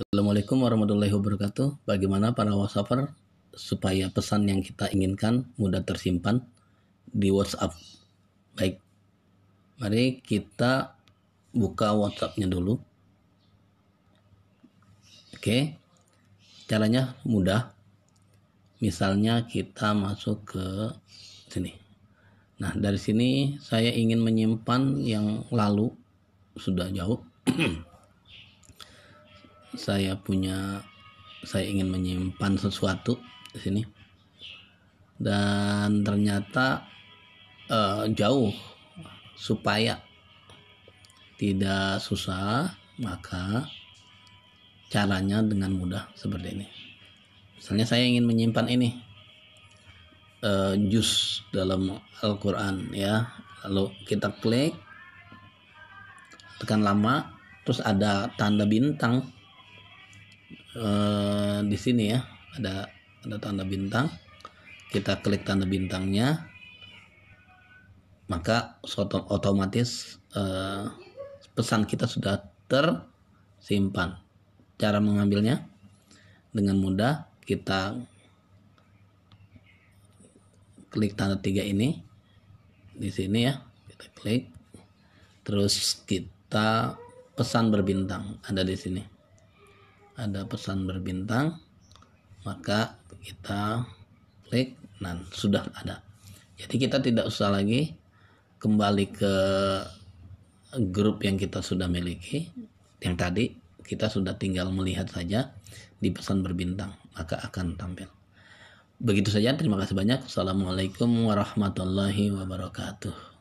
Assalamualaikum warahmatullahi wabarakatuh. Bagaimana para WhatsApper supaya pesan yang kita inginkan mudah tersimpan di WhatsApp? Baik, mari kita buka WhatsAppnya dulu. Oke, caranya mudah. Misalnya kita masuk ke sini. Nah, dari sini saya ingin menyimpan yang lalu sudah jauh. saya punya saya ingin menyimpan sesuatu di sini dan ternyata uh, jauh supaya tidak susah maka caranya dengan mudah seperti ini misalnya saya ingin menyimpan ini uh, jus dalam Al-Quran ya lalu kita klik tekan lama terus ada tanda bintang Eh, di sini ya ada ada tanda bintang kita klik tanda bintangnya maka otomatis eh, pesan kita sudah tersimpan cara mengambilnya dengan mudah kita klik tanda tiga ini di sini ya kita klik terus kita pesan berbintang ada di sini ada pesan berbintang maka kita klik dan sudah ada jadi kita tidak usah lagi kembali ke grup yang kita sudah miliki yang tadi kita sudah tinggal melihat saja di pesan berbintang maka akan tampil begitu saja terima kasih banyak assalamualaikum warahmatullahi wabarakatuh